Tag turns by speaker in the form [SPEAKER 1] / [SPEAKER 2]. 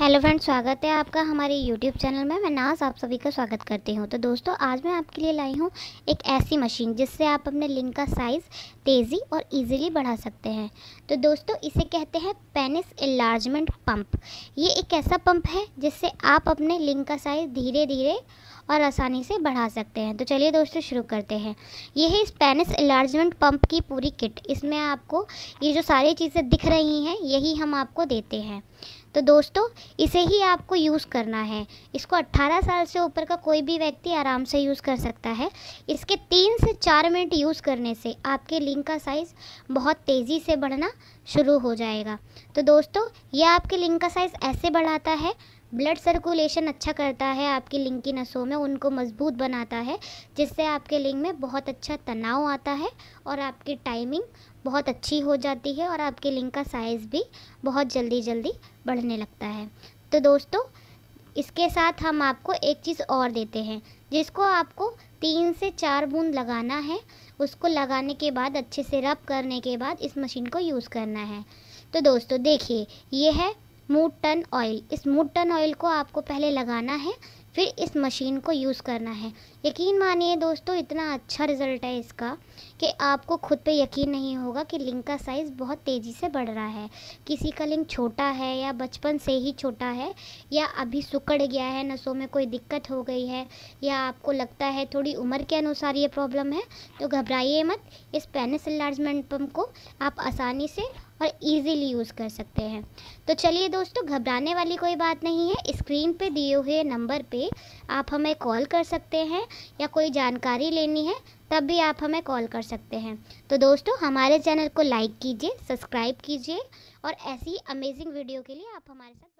[SPEAKER 1] hello friends स्वागत है आपका हमारे यूट्यूब चैनल में मैं नाज आप सभी का स्वागत करती हूं तो दोस्तों आज मैं आपके लिए लाई हूं एक ऐसी मशीन जिससे आप अपने लिंक का साइज़ तेज़ी और इजीली बढ़ा सकते हैं तो दोस्तों इसे कहते हैं पेनिस इलार्जमेंट पंप ये एक ऐसा पंप है जिससे आप अपने लिंक का साइज़ धीरे धीरे और आसानी से बढ़ा सकते हैं तो चलिए दोस्तों शुरू करते हैं ये है स्पेनिस एलार्जमेंट पंप की पूरी किट इसमें आपको ये जो सारी चीज़ें दिख रही हैं यही हम आपको देते हैं तो दोस्तों इसे ही आपको यूज़ करना है इसको 18 साल से ऊपर का कोई भी व्यक्ति आराम से यूज़ कर सकता है इसके तीन से चार मिनट यूज़ करने से आपके लिंग का साइज़ बहुत तेज़ी से बढ़ना शुरू हो जाएगा तो दोस्तों यह आपके लिंग का साइज़ ऐसे बढ़ाता है ब्लड सर्कुलेशन अच्छा करता है आपकी लिंग की नसों में उनको मजबूत बनाता है जिससे आपके लिंग में बहुत अच्छा तनाव आता है और आपकी टाइमिंग बहुत अच्छी हो जाती है और आपके लिंग का साइज़ भी बहुत जल्दी जल्दी बढ़ने लगता है तो दोस्तों इसके साथ हम आपको एक चीज़ और देते हैं जिसको आपको तीन से चार बूंद लगाना है उसको लगाने के बाद अच्छे से रब करने के बाद इस मशीन को यूज़ करना है तो दोस्तों देखिए ये है मूड टन ऑयल इस मूड टन ऑयल को आपको पहले लगाना है फिर इस मशीन को यूज़ करना है यकीन मानिए दोस्तों इतना अच्छा रिज़ल्ट है इसका कि आपको खुद पे यकीन नहीं होगा कि लिंक का साइज़ बहुत तेज़ी से बढ़ रहा है किसी का लिंक छोटा है या बचपन से ही छोटा है या अभी सुकड़ गया है नसों में कोई दिक्कत हो गई है या आपको लगता है थोड़ी उम्र के अनुसार ये प्रॉब्लम है तो घबराइए मत इस पेनिस एनलार्जमेंट पम्प को आप आसानी से और इजीली यूज़ कर सकते हैं तो चलिए दोस्तों घबराने वाली कोई बात नहीं है स्क्रीन पे दिए हुए नंबर पे आप हमें कॉल कर सकते हैं या कोई जानकारी लेनी है तब भी आप हमें कॉल कर सकते हैं तो दोस्तों हमारे चैनल को लाइक कीजिए सब्सक्राइब कीजिए और ऐसी अमेजिंग वीडियो के लिए आप हमारे साथ